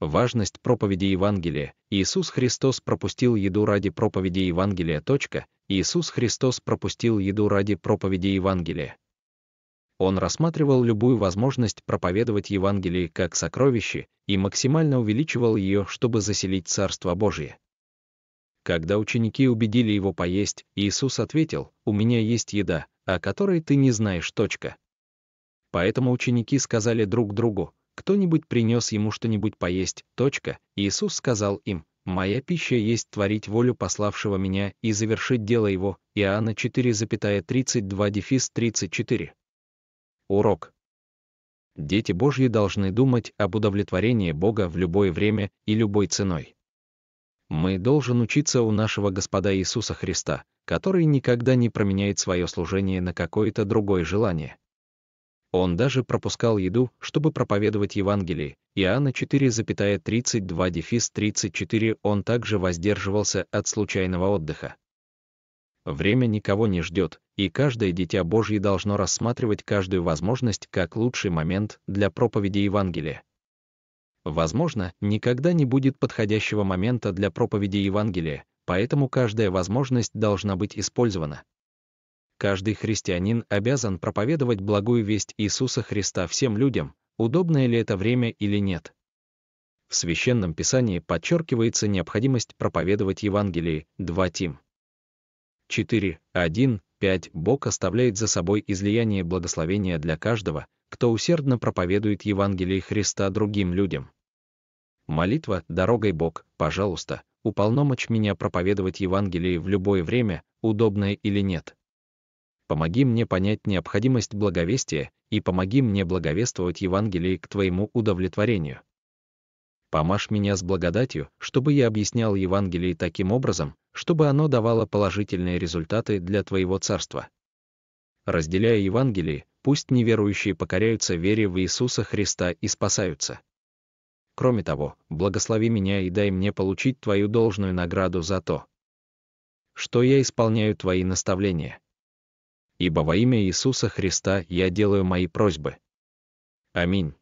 Важность проповеди Евангелия. Иисус Христос пропустил еду ради проповеди Евангелия. Точка. Иисус Христос пропустил еду ради проповеди Евангелия. Он рассматривал любую возможность проповедовать Евангелие как сокровище и максимально увеличивал ее, чтобы заселить Царство Божие. Когда ученики убедили его поесть, Иисус ответил, «У меня есть еда, о которой ты не знаешь. Точка». Поэтому ученики сказали друг другу, кто-нибудь принес ему что-нибудь поесть, точка. Иисус сказал им, «Моя пища есть творить волю пославшего меня и завершить дело его». Иоанна 4,32 дефис 34. Урок. Дети Божьи должны думать об удовлетворении Бога в любое время и любой ценой. Мы должен учиться у нашего Господа Иисуса Христа, который никогда не променяет свое служение на какое-то другое желание. Он даже пропускал еду, чтобы проповедовать Евангелие. Иоанна 4,32 дефис 34 он также воздерживался от случайного отдыха. Время никого не ждет, и каждое дитя Божье должно рассматривать каждую возможность как лучший момент для проповеди Евангелия. Возможно, никогда не будет подходящего момента для проповеди Евангелия, поэтому каждая возможность должна быть использована. Каждый христианин обязан проповедовать благую весть Иисуса Христа всем людям, удобное ли это время или нет. В Священном Писании подчеркивается необходимость проповедовать Евангелие 2 Тим. 4, 1, 5 Бог оставляет за собой излияние благословения для каждого, кто усердно проповедует Евангелие Христа другим людям. Молитва «Дорогой Бог, пожалуйста, уполномочь меня проповедовать Евангелие в любое время, удобное или нет» помоги мне понять необходимость благовестия и помоги мне благовествовать Евангелие к Твоему удовлетворению. Помажь меня с благодатью, чтобы я объяснял Евангелие таким образом, чтобы оно давало положительные результаты для Твоего Царства. Разделяя Евангелие, пусть неверующие покоряются вере в Иисуса Христа и спасаются. Кроме того, благослови меня и дай мне получить Твою должную награду за то, что я исполняю Твои наставления ибо во имя Иисуса Христа я делаю мои просьбы. Аминь.